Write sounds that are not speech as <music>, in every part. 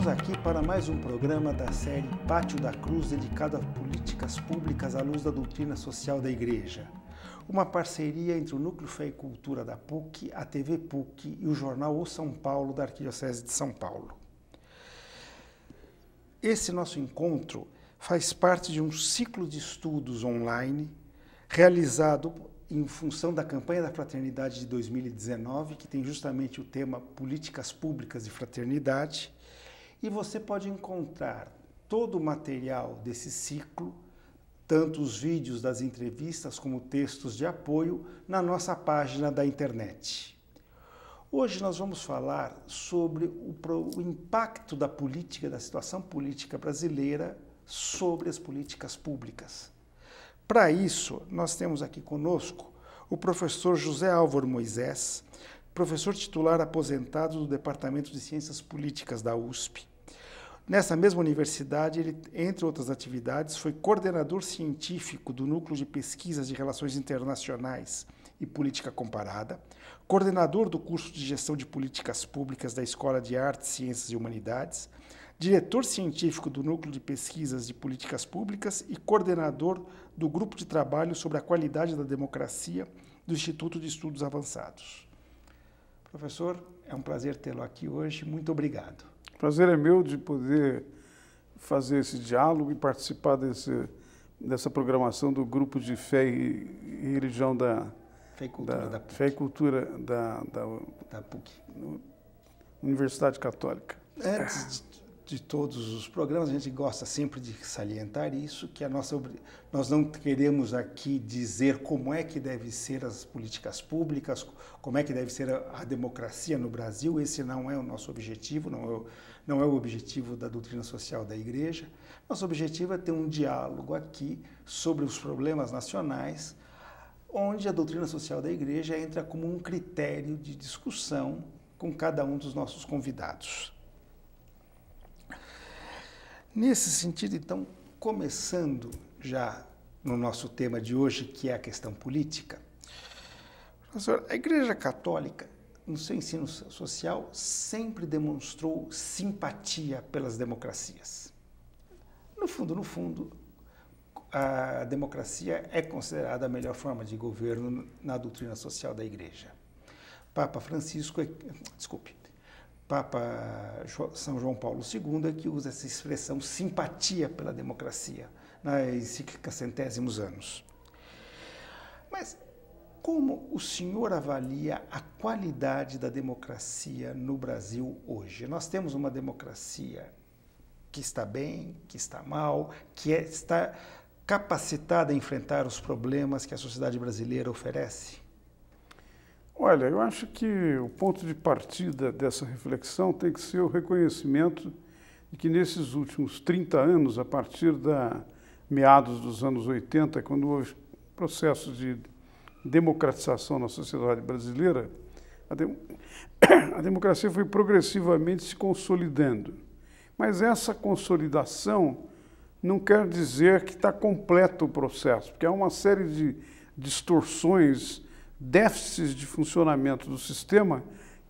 Estamos aqui para mais um programa da série Pátio da Cruz dedicado a políticas públicas à luz da doutrina social da Igreja. Uma parceria entre o Núcleo Fé e Cultura da PUC, a TV PUC e o jornal O São Paulo da Arquidiocese de São Paulo. Esse nosso encontro faz parte de um ciclo de estudos online realizado em função da campanha da fraternidade de 2019, que tem justamente o tema Políticas Públicas de Fraternidade, e você pode encontrar todo o material desse ciclo, tanto os vídeos das entrevistas como textos de apoio, na nossa página da internet. Hoje nós vamos falar sobre o, o impacto da política, da situação política brasileira sobre as políticas públicas. Para isso, nós temos aqui conosco o professor José Álvaro Moisés, professor titular aposentado do Departamento de Ciências Políticas da USP, Nessa mesma universidade, ele, entre outras atividades, foi coordenador científico do Núcleo de Pesquisas de Relações Internacionais e Política Comparada, coordenador do curso de Gestão de Políticas Públicas da Escola de Artes, Ciências e Humanidades, diretor científico do Núcleo de Pesquisas de Políticas Públicas e coordenador do Grupo de Trabalho sobre a Qualidade da Democracia do Instituto de Estudos Avançados. Professor, é um prazer tê-lo aqui hoje. Muito obrigado. Prazer é meu de poder fazer esse diálogo e participar desse, dessa programação do grupo de fé e, e religião da Fé e Cultura da, da Fé e Cultura da, da, da PUC. Universidade Católica. É, de todos os programas, a gente gosta sempre de salientar isso, que a nossa nós não queremos aqui dizer como é que deve ser as políticas públicas, como é que deve ser a, a democracia no Brasil, esse não é o nosso objetivo, não é o, não é o objetivo da doutrina social da igreja. Nosso objetivo é ter um diálogo aqui sobre os problemas nacionais, onde a doutrina social da igreja entra como um critério de discussão com cada um dos nossos convidados. Nesse sentido, então, começando já no nosso tema de hoje, que é a questão política, professor, a Igreja Católica, no seu ensino social, sempre demonstrou simpatia pelas democracias. No fundo, no fundo, a democracia é considerada a melhor forma de governo na doutrina social da Igreja. Papa Francisco, é, desculpe, Papa São João Paulo II, é que usa essa expressão simpatia pela democracia na encíclica Centésimos Anos. Mas como o senhor avalia a qualidade da democracia no Brasil hoje? Nós temos uma democracia que está bem, que está mal, que é, está capacitada a enfrentar os problemas que a sociedade brasileira oferece? Olha, eu acho que o ponto de partida dessa reflexão tem que ser o reconhecimento de que nesses últimos 30 anos, a partir da meados dos anos 80, quando houve processo de democratização na sociedade brasileira, a, de... <coughs> a democracia foi progressivamente se consolidando. Mas essa consolidação não quer dizer que está completo o processo, porque há uma série de distorções déficits de funcionamento do sistema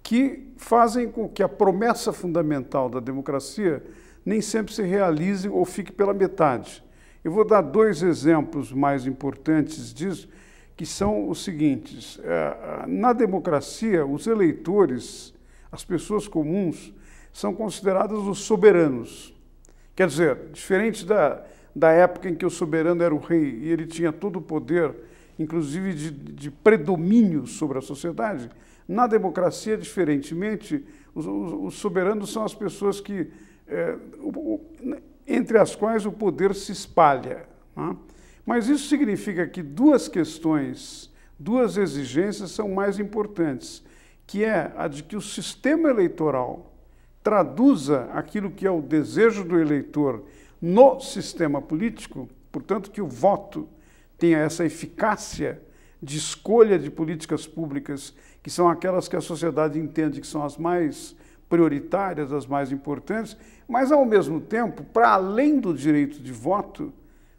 que fazem com que a promessa fundamental da democracia nem sempre se realize ou fique pela metade. Eu vou dar dois exemplos mais importantes disso, que são os seguintes. É, na democracia, os eleitores, as pessoas comuns, são consideradas os soberanos. Quer dizer, diferente da, da época em que o soberano era o rei e ele tinha todo o poder inclusive de, de predomínio sobre a sociedade, na democracia, diferentemente, os, os soberanos são as pessoas que, é, entre as quais o poder se espalha. Né? Mas isso significa que duas questões, duas exigências são mais importantes, que é a de que o sistema eleitoral traduza aquilo que é o desejo do eleitor no sistema político, portanto que o voto tenha essa eficácia de escolha de políticas públicas, que são aquelas que a sociedade entende que são as mais prioritárias, as mais importantes, mas, ao mesmo tempo, para além do direito de voto,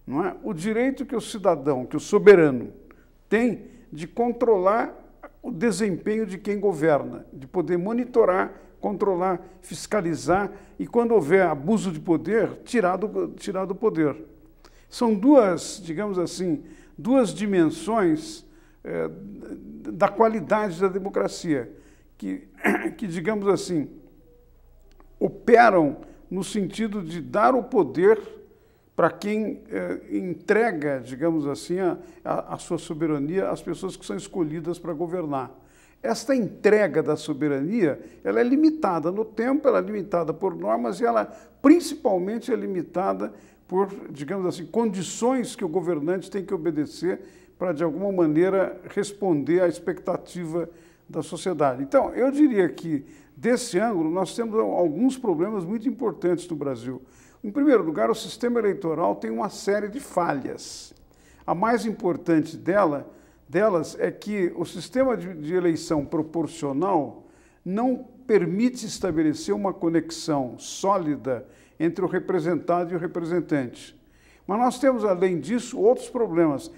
não é? o direito que o cidadão, que o soberano, tem de controlar o desempenho de quem governa, de poder monitorar, controlar, fiscalizar e, quando houver abuso de poder, tirar do, tirar do poder. São duas, digamos assim, duas dimensões eh, da qualidade da democracia, que, <coughs> que, digamos assim, operam no sentido de dar o poder para quem eh, entrega, digamos assim, a, a, a sua soberania às pessoas que são escolhidas para governar. Esta entrega da soberania, ela é limitada no tempo, ela é limitada por normas e ela principalmente é limitada por, digamos assim, condições que o governante tem que obedecer para, de alguma maneira, responder à expectativa da sociedade. Então, eu diria que, desse ângulo, nós temos alguns problemas muito importantes no Brasil. Em primeiro lugar, o sistema eleitoral tem uma série de falhas. A mais importante dela, delas é que o sistema de, de eleição proporcional não permite estabelecer uma conexão sólida entre o representado e o representante. Mas nós temos, além disso, outros problemas.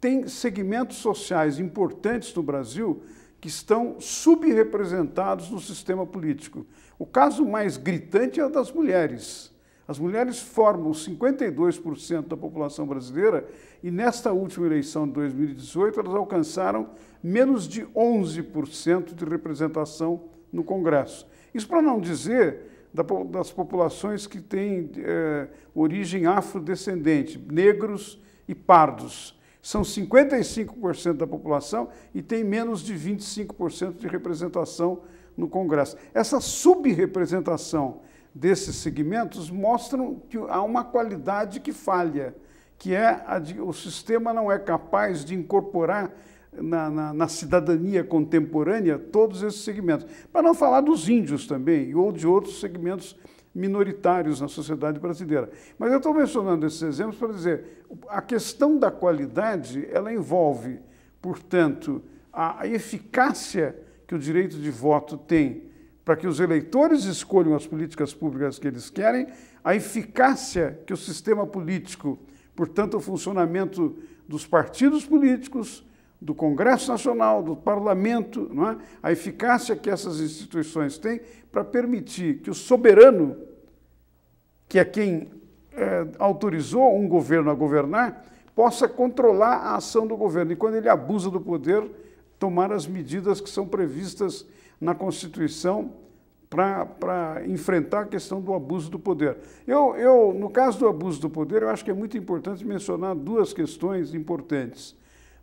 Tem segmentos sociais importantes no Brasil que estão subrepresentados no sistema político. O caso mais gritante é o das mulheres. As mulheres formam 52% da população brasileira e nesta última eleição de 2018 elas alcançaram menos de 11% de representação no Congresso. Isso para não dizer das populações que têm é, origem afrodescendente, negros e pardos. São 55% da população e tem menos de 25% de representação no Congresso. Essa subrepresentação desses segmentos mostra que há uma qualidade que falha, que é de, o sistema não é capaz de incorporar na, na, na, cidadania contemporânea todos esses segmentos. Para não falar dos índios também, ou de outros segmentos minoritários na sociedade brasileira. Mas eu estou mencionando esses exemplos para dizer, a questão da qualidade, ela envolve, portanto, a eficácia que o direito de voto tem para que os eleitores escolham as políticas públicas que eles querem, a eficácia que o sistema político, portanto, o funcionamento dos partidos políticos, do Congresso Nacional, do Parlamento, é? a eficácia que essas instituições têm para permitir que o soberano, que é quem é, autorizou um governo a governar, possa controlar a ação do governo. E quando ele abusa do poder, tomar as medidas que são previstas na Constituição para enfrentar a questão do abuso do poder. Eu, eu, no caso do abuso do poder, eu acho que é muito importante mencionar duas questões importantes.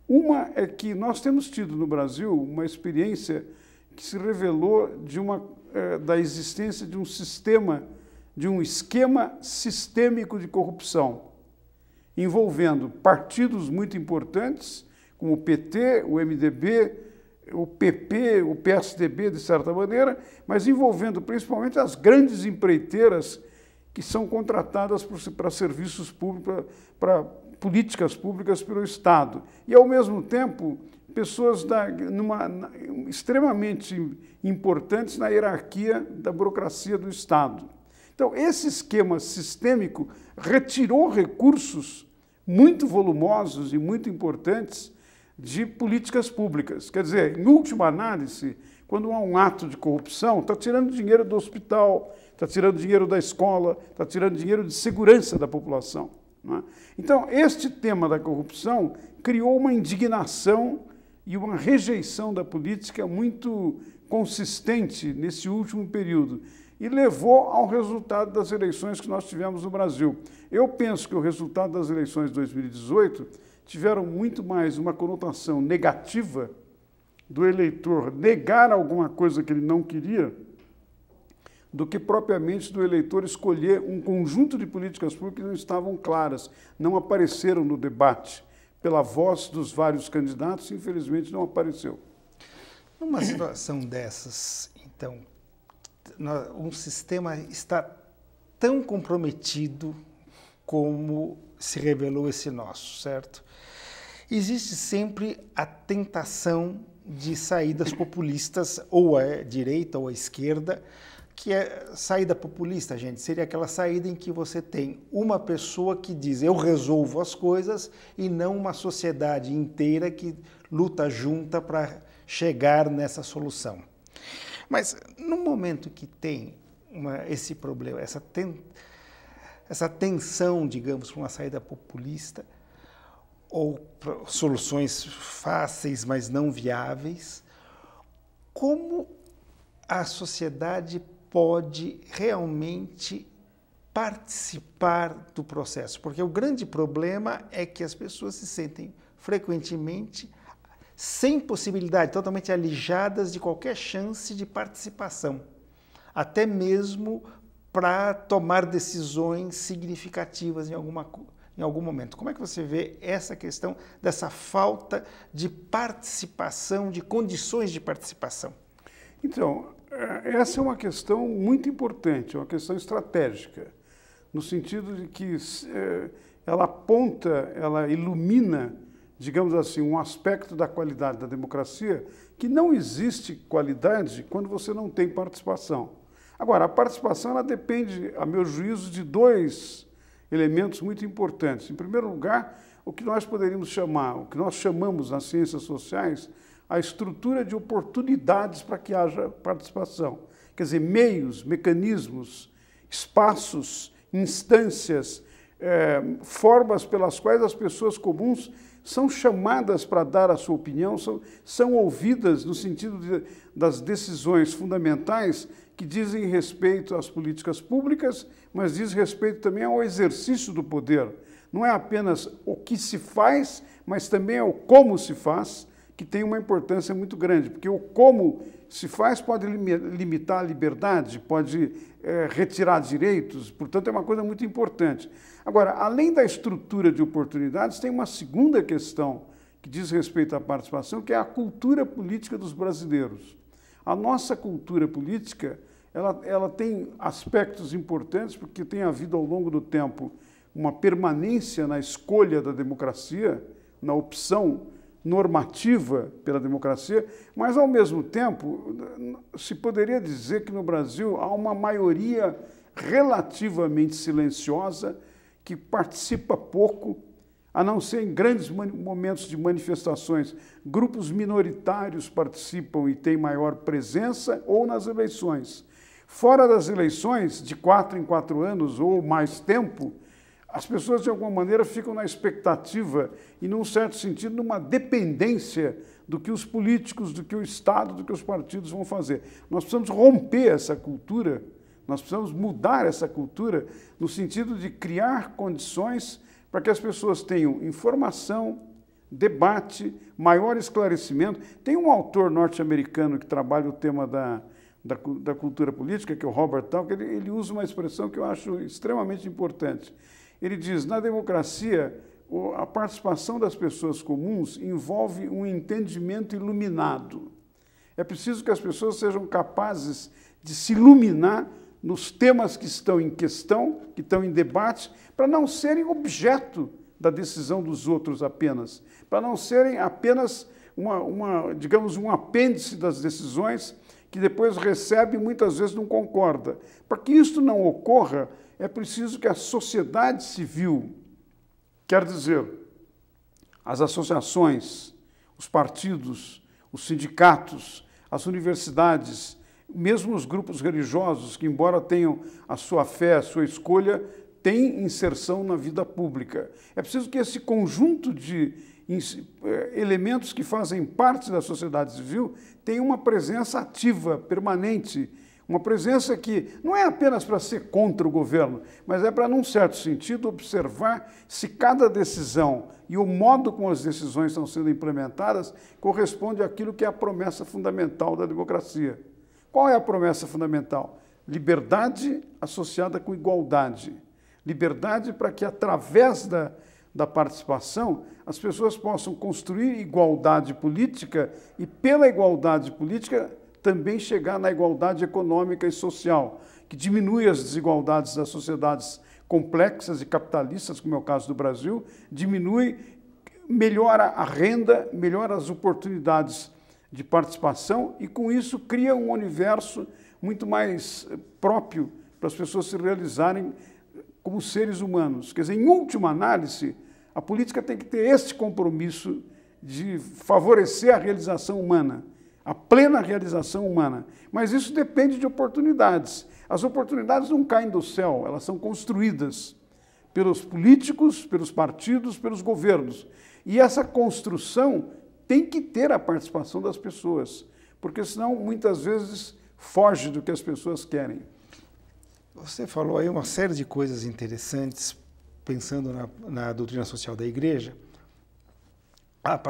Uma é que nós temos tido no Brasil uma experiência que se revelou de uma, é, da existência de um sistema, de um esquema sistêmico de corrupção, envolvendo partidos muito importantes, como o PT, o MDB, o PP, o PSDB, de certa maneira, mas envolvendo principalmente as grandes empreiteiras que são contratadas para serviços públicos, para políticas públicas pelo Estado. E, ao mesmo tempo, pessoas da, numa, na, extremamente importantes na hierarquia da burocracia do Estado. Então, esse esquema sistêmico retirou recursos muito volumosos e muito importantes de políticas públicas. Quer dizer, em última análise, quando há um ato de corrupção, está tirando dinheiro do hospital, está tirando dinheiro da escola, está tirando dinheiro de segurança da população. É? Então, este tema da corrupção criou uma indignação e uma rejeição da política muito consistente nesse último período e levou ao resultado das eleições que nós tivemos no Brasil. Eu penso que o resultado das eleições de 2018 tiveram muito mais uma conotação negativa do eleitor negar alguma coisa que ele não queria do que propriamente do eleitor escolher um conjunto de políticas públicas que não estavam claras, não apareceram no debate. Pela voz dos vários candidatos, infelizmente não apareceu. Numa situação dessas, então, um sistema está tão comprometido como se revelou esse nosso, certo? Existe sempre a tentação de saídas populistas, ou à direita ou à esquerda, que é saída populista, gente, seria aquela saída em que você tem uma pessoa que diz eu resolvo as coisas e não uma sociedade inteira que luta junta para chegar nessa solução. Mas no momento que tem uma, esse problema, essa, ten, essa tensão, digamos, com uma saída populista ou soluções fáceis, mas não viáveis, como a sociedade pode realmente participar do processo, porque o grande problema é que as pessoas se sentem frequentemente sem possibilidade, totalmente alijadas de qualquer chance de participação, até mesmo para tomar decisões significativas em, alguma, em algum momento. Como é que você vê essa questão dessa falta de participação, de condições de participação? Então, é, essa é uma questão muito importante, é uma questão estratégica, no sentido de que é, ela aponta, ela ilumina, digamos assim, um aspecto da qualidade da democracia que não existe qualidade quando você não tem participação. Agora, a participação ela depende, a meu juízo, de dois elementos muito importantes. Em primeiro lugar, o que nós poderíamos chamar, o que nós chamamos nas ciências sociais a estrutura de oportunidades para que haja participação. Quer dizer, meios, mecanismos, espaços, instâncias, eh, formas pelas quais as pessoas comuns são chamadas para dar a sua opinião, são, são ouvidas no sentido de, das decisões fundamentais que dizem respeito às políticas públicas, mas diz respeito também ao exercício do poder. Não é apenas o que se faz, mas também é o como se faz, que tem uma importância muito grande, porque o como se faz pode limitar a liberdade, pode é, retirar direitos, portanto, é uma coisa muito importante. Agora, além da estrutura de oportunidades, tem uma segunda questão que diz respeito à participação, que é a cultura política dos brasileiros. A nossa cultura política ela, ela tem aspectos importantes, porque tem havido ao longo do tempo uma permanência na escolha da democracia, na opção normativa pela democracia, mas, ao mesmo tempo, se poderia dizer que no Brasil há uma maioria relativamente silenciosa que participa pouco, a não ser em grandes momentos de manifestações. Grupos minoritários participam e têm maior presença ou nas eleições. Fora das eleições, de quatro em quatro anos ou mais tempo, as pessoas, de alguma maneira, ficam na expectativa e, num certo sentido, numa dependência do que os políticos, do que o Estado, do que os partidos vão fazer. Nós precisamos romper essa cultura, nós precisamos mudar essa cultura no sentido de criar condições para que as pessoas tenham informação, debate, maior esclarecimento. Tem um autor norte-americano que trabalha o tema da, da, da, cultura política, que é o Robert Tal, que ele, ele usa uma expressão que eu acho extremamente importante. Ele diz: na democracia, a participação das pessoas comuns envolve um entendimento iluminado. É preciso que as pessoas sejam capazes de se iluminar nos temas que estão em questão, que estão em debate, para não serem objeto da decisão dos outros apenas, para não serem apenas uma, uma, digamos, um apêndice das decisões que depois recebe e muitas vezes não concorda. Para que isso não ocorra, é preciso que a sociedade civil, quer dizer, as associações, os partidos, os sindicatos, as universidades, mesmo os grupos religiosos, que, embora tenham a sua fé, a sua escolha, têm inserção na vida pública. É preciso que esse conjunto de eh, elementos que fazem parte da sociedade civil tenha uma presença ativa, permanente, uma presença que não é apenas para ser contra o governo, mas é para, num certo sentido, observar se cada decisão e o modo como as decisões estão sendo implementadas corresponde àquilo que é a promessa fundamental da democracia. Qual é a promessa fundamental? Liberdade associada com igualdade. Liberdade para que, através da, da participação, as pessoas possam construir igualdade política e, pela igualdade política, também chegar na igualdade econômica e social, que diminui as desigualdades das sociedades complexas e capitalistas, como é o caso do Brasil, diminui, melhora a renda, melhora as oportunidades de participação e, com isso, cria um universo muito mais eh, próprio para as pessoas se realizarem como seres humanos. Quer dizer, em última análise, a política tem que ter esse compromisso de favorecer a realização humana a plena realização humana. Mas isso depende de oportunidades. As oportunidades não caem do céu, elas são construídas pelos políticos, pelos partidos, pelos governos. E essa construção tem que ter a participação das pessoas, porque senão muitas vezes foge do que as pessoas querem. Você falou aí uma série de coisas interessantes, pensando na, na doutrina social da igreja a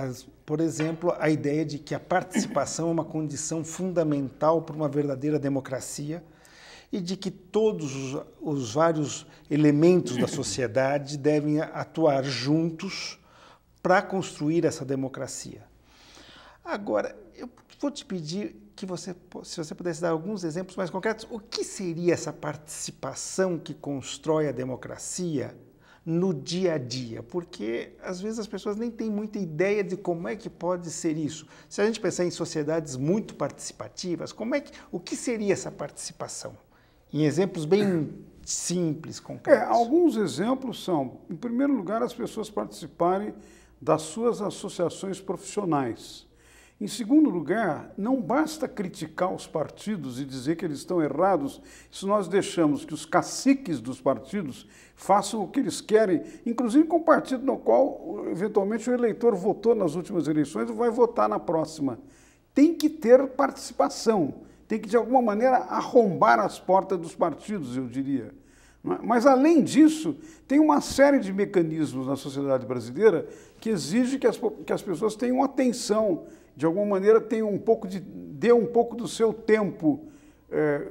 as... por exemplo, a ideia de que a participação é uma condição fundamental para uma verdadeira democracia e de que todos os, os vários elementos da sociedade devem atuar juntos para construir essa democracia. Agora, eu vou te pedir que você, se você pudesse dar alguns exemplos mais concretos, o que seria essa participação que constrói a democracia? no dia a dia, porque às vezes as pessoas nem têm muita ideia de como é que pode ser isso. Se a gente pensar em sociedades muito participativas, como é que, o que seria essa participação? Em exemplos bem simples, é, concretos. É, alguns exemplos são, em primeiro lugar, as pessoas participarem das suas associações profissionais. Em segundo lugar, não basta criticar os partidos e dizer que eles estão errados se nós deixamos que os caciques dos partidos façam o que eles querem, inclusive com o partido no qual, eventualmente, o eleitor votou nas últimas eleições e vai votar na próxima. Tem que ter participação, tem que, de alguma maneira, arrombar as portas dos partidos, eu diria. É? Mas, além disso, tem uma série de mecanismos na sociedade brasileira que exige que as, que as pessoas tenham atenção de alguma maneira tem um pouco de dê um pouco do seu tempo é,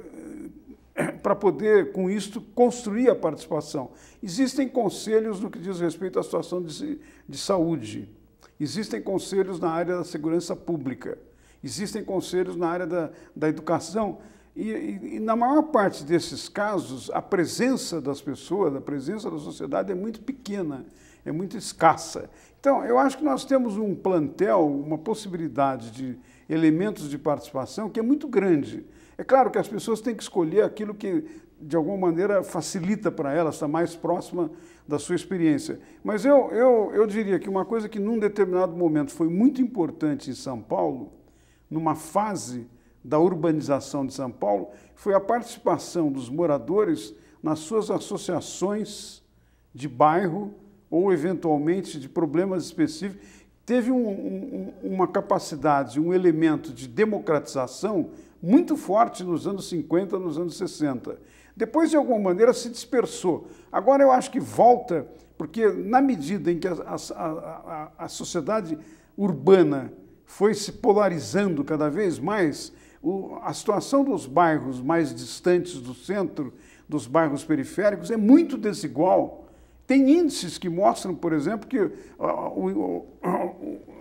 <clears throat> para poder com isto construir a participação. Existem conselhos no que diz respeito à situação de, de saúde. Existem conselhos na área da segurança pública. Existem conselhos na área da, da educação. E, e, e, na maior parte desses casos, a presença das pessoas, a presença da sociedade é muito pequena é muito escassa. Então, eu acho que nós temos um plantel, uma possibilidade de elementos de participação que é muito grande. É claro que as pessoas têm que escolher aquilo que, de alguma maneira, facilita para elas, está mais próxima da sua experiência. Mas eu, eu, eu diria que uma coisa que, num determinado momento, foi muito importante em São Paulo, numa fase da urbanização de São Paulo, foi a participação dos moradores nas suas associações de bairro ou eventualmente de problemas específicos, teve um, um, uma capacidade, um elemento de democratização muito forte nos anos 50, nos anos 60. Depois, de alguma maneira, se dispersou. Agora eu acho que volta, porque na medida em que a, a, a, a sociedade urbana foi se polarizando cada vez mais, o, a situação dos bairros mais distantes do centro, dos bairros periféricos, é muito desigual tem índices que mostram, por exemplo, que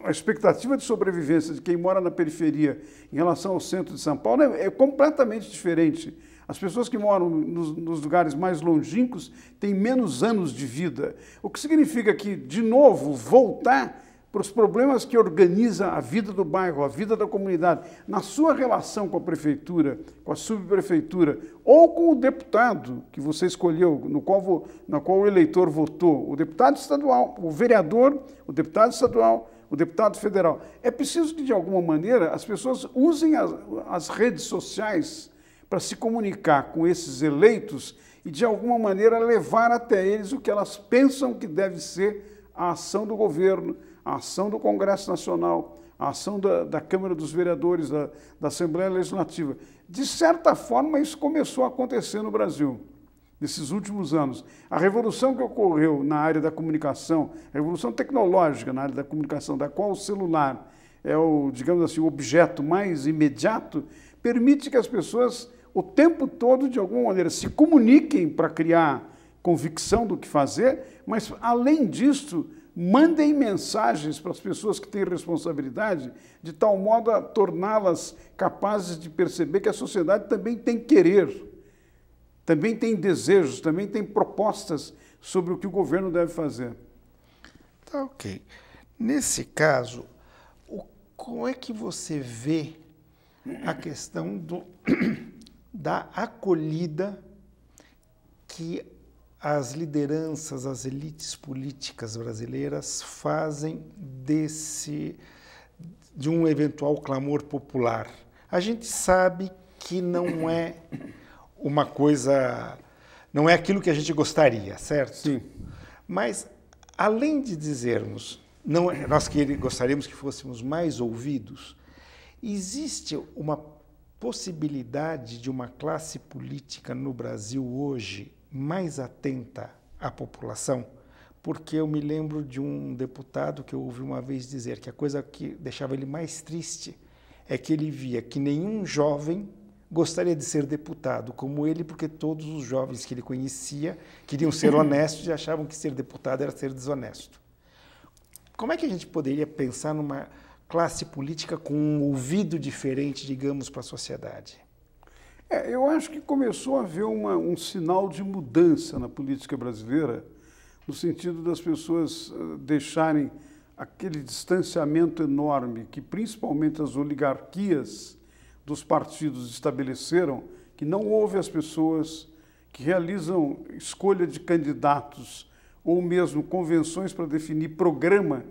a, expectativa de sobrevivência de quem mora na periferia em relação ao centro de São Paulo é, é completamente diferente. As pessoas que moram nos, lugares mais longínquos têm menos anos de vida, o que significa que, de novo, voltar para os problemas que organiza a vida do bairro, a vida da comunidade, na sua relação com a prefeitura, com a subprefeitura ou com o deputado que você escolheu, no qual, na qual o eleitor votou, o deputado estadual, o vereador, o deputado estadual, o deputado federal. É preciso que, de alguma maneira, as pessoas usem as, as redes sociais para se comunicar com esses eleitos e, de alguma maneira, levar até eles o que elas pensam que deve ser a ação do governo, a ação do Congresso Nacional, a ação da, da Câmara dos Vereadores, da, da Assembleia Legislativa. De certa forma, isso começou a acontecer no Brasil nesses últimos anos. A revolução que ocorreu na área da comunicação, a revolução tecnológica na área da comunicação, da qual o celular é o, digamos assim, o objeto mais imediato, permite que as pessoas o tempo todo, de alguma maneira, se comuniquem para criar convicção do que fazer, mas além disso, mandem mensagens para as pessoas que têm responsabilidade, de tal modo a torná-las capazes de perceber que a sociedade também tem querer, também tem desejos, também tem propostas sobre o que o governo deve fazer. Tá ok. Nesse caso, o, como é que você vê a questão do, <clears throat> da acolhida que as lideranças, as elites políticas brasileiras fazem desse de um eventual clamor popular. A gente sabe que não é uma coisa, não é aquilo que a gente gostaria, certo? Sim. Mas além de dizermos, não, é, nós que gostaríamos que fôssemos mais ouvidos, existe uma possibilidade de uma classe política no Brasil hoje mais atenta à população, porque eu me lembro de um deputado que eu ouvi uma vez dizer que a coisa que deixava ele mais triste é que ele via que nenhum jovem gostaria de ser deputado como ele, porque todos os jovens que ele conhecia queriam ser <laughs> honestos e achavam que ser deputado era ser desonesto. Como é que a gente poderia pensar numa classe política com um ouvido diferente, digamos, para a sociedade? É, eu acho que começou a haver uma, um sinal de mudança na política brasileira, no sentido das pessoas ah, deixarem aquele distanciamento enorme que principalmente as oligarquias dos partidos estabeleceram, que não houve as pessoas que realizam escolha de candidatos ou mesmo convenções para definir programa,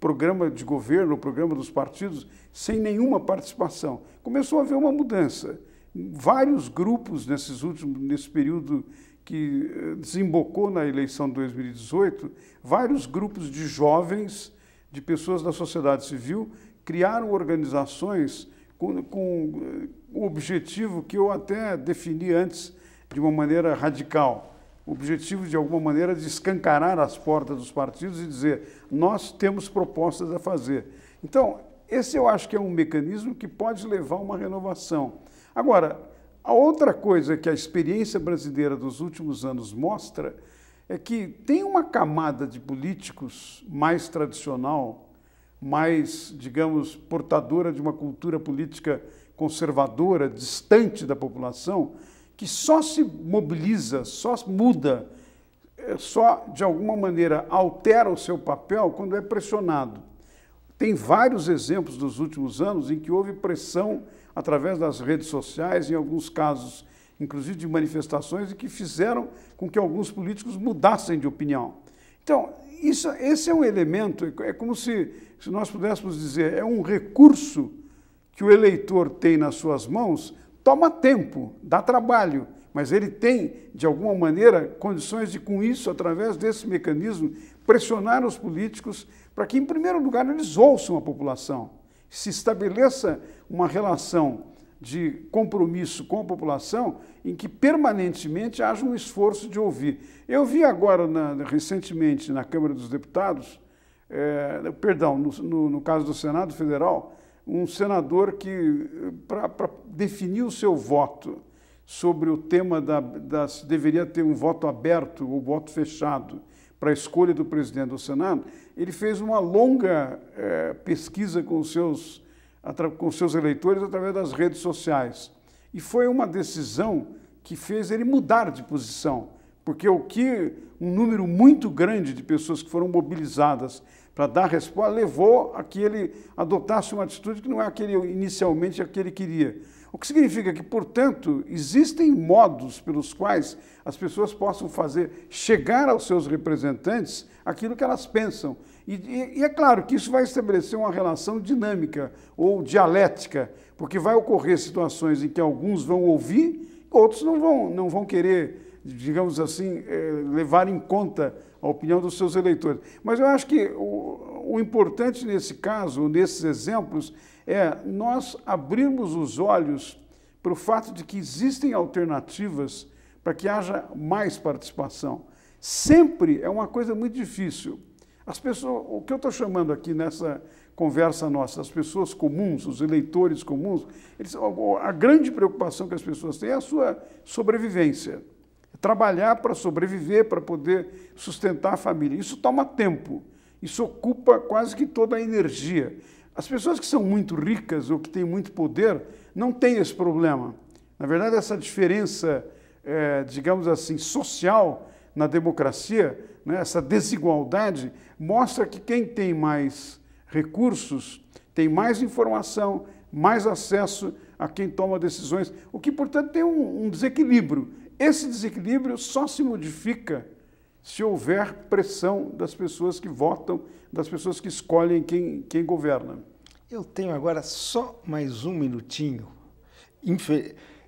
programa de governo, programa dos partidos, sem nenhuma participação. Começou a haver uma mudança vários grupos nesses últimos, nesse período que eh, desembocou na eleição de 2018, vários grupos de jovens, de pessoas da sociedade civil, criaram organizações com, com eh, o objetivo que eu até defini antes de uma maneira radical. O objetivo, de alguma maneira, de escancarar as portas dos partidos e dizer: nós temos propostas a fazer. Então, esse eu acho que é um mecanismo que pode levar a uma renovação. Agora, a outra coisa que a experiência brasileira dos últimos anos mostra é que tem uma camada de políticos mais tradicional, mais, digamos, portadora de uma cultura política conservadora, distante da população, que só se mobiliza, só muda, é, só de alguma maneira altera o seu papel quando é pressionado. Tem vários exemplos dos últimos anos em que houve pressão através das redes sociais, em alguns casos, inclusive de manifestações, e que fizeram com que alguns políticos mudassem de opinião. Então, isso, esse é um elemento, é como se, se nós pudéssemos dizer, é um recurso que o eleitor tem nas suas mãos, toma tempo, dá trabalho, mas ele tem, de alguma maneira, condições de, com isso, através desse mecanismo, pressionar os políticos para que, em primeiro lugar, eles ouçam a população se estabeleça uma relação de compromisso com a população em que permanentemente haja um esforço de ouvir. Eu vi agora, na, recentemente, na Câmara dos Deputados, é, perdão, no, no, no, caso do Senado Federal, um senador que, para definir o seu voto sobre o tema da, da se deveria ter um voto aberto ou voto fechado, para a escolha do presidente do Senado, ele fez uma longa eh, pesquisa com seus, com seus eleitores através das redes sociais. E foi uma decisão que fez ele mudar de posição, porque o que um número muito grande de pessoas que foram mobilizadas para dar resposta levou a que ele adotasse uma atitude que não é aquele inicialmente a que ele queria. O que significa que, portanto, existem modos pelos quais as pessoas possam fazer chegar aos seus representantes aquilo que elas pensam. E, e, e, é claro que isso vai estabelecer uma relação dinâmica ou dialética, porque vai ocorrer situações em que alguns vão ouvir, outros não vão, não vão querer, digamos assim, eh, levar em conta a opinião dos seus eleitores. Mas eu acho que o, o importante nesse caso, nesses exemplos, é nós abrirmos os olhos para o fato de que existem alternativas para que haja mais participação. Sempre é uma coisa muito difícil. As pessoas, o que eu estou chamando aqui nessa conversa nossa, as pessoas comuns, os eleitores comuns, eles, a grande preocupação que as pessoas têm é a sua sobrevivência. É trabalhar para sobreviver, para poder sustentar a família. Isso toma tempo. Isso ocupa quase que toda a energia. As pessoas que são muito ricas ou que têm muito poder não têm esse problema. Na verdade, essa diferença, é, digamos assim, social na democracia, né, essa desigualdade, mostra que quem tem mais recursos tem mais informação, mais acesso a quem toma decisões, o que, portanto, tem um, um desequilíbrio. Esse desequilíbrio só se modifica se houver pressão das pessoas que votam, das pessoas que escolhem quem, quem governa. Eu tenho agora só mais um minutinho.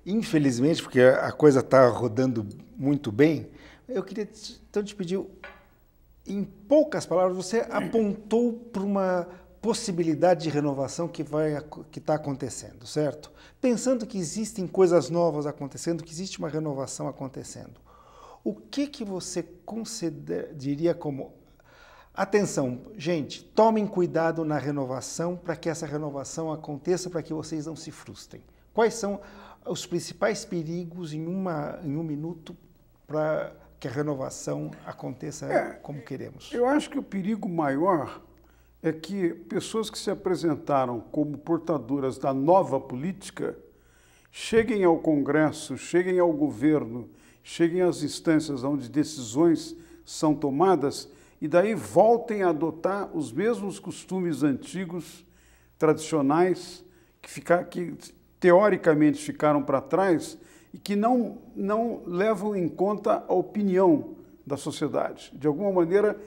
Infelizmente, porque a coisa está rodando muito bem, eu queria então te pedir, em poucas palavras, você apontou para uma possibilidade de renovação que vai que está acontecendo, certo? Pensando que existem coisas novas acontecendo, que existe uma renovação acontecendo o que, que você diria como Atenção, gente, tomem cuidado na renovação para que essa renovação aconteça, para que vocês não se frustrem. Quais são os principais perigos em, uma, em um minuto para que a renovação aconteça é, como queremos? Eu acho que o perigo maior é que pessoas que se apresentaram como portadoras da nova política cheguem ao Congresso, cheguem ao governo cheguem às instâncias onde decisões são tomadas e daí voltem a adotar os mesmos costumes antigos, tradicionais, que, que teoricamente ficaram para trás e que não, não levam em conta a opinião da sociedade. De alguma maneira,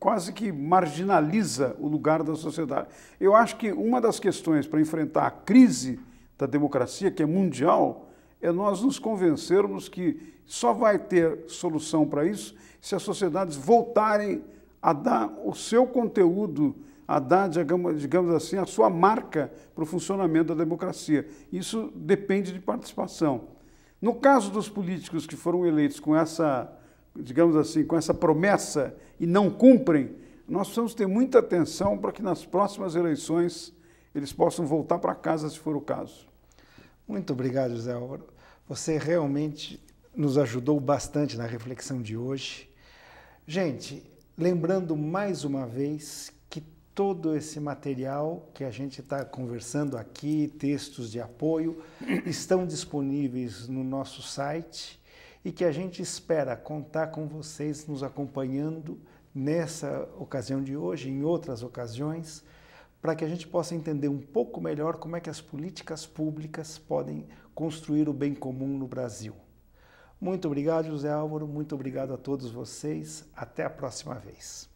quase que marginaliza o lugar da sociedade. Eu acho que uma das questões para enfrentar a crise da democracia, que é mundial, é nós nos convencermos que só vai ter solução para isso se as sociedades voltarem a dar o seu conteúdo, a dar, digamos assim, a sua marca para o funcionamento da democracia. Isso depende de participação. No caso dos políticos que foram eleitos com essa, digamos assim, com essa promessa e não cumprem, nós precisamos ter muita atenção para que nas próximas eleições eles possam voltar para casa, se for o caso. Muito obrigado, José Álvaro. Você realmente nos ajudou bastante na reflexão de hoje. Gente, lembrando mais uma vez que todo esse material que a gente está conversando aqui, textos de apoio, estão disponíveis no nosso site e que a gente espera contar com vocês nos acompanhando nessa ocasião de hoje, em outras ocasiões para que a gente possa entender um pouco melhor como é que as políticas públicas podem construir o bem comum no Brasil. Muito obrigado, José Álvaro, muito obrigado a todos vocês. Até a próxima vez.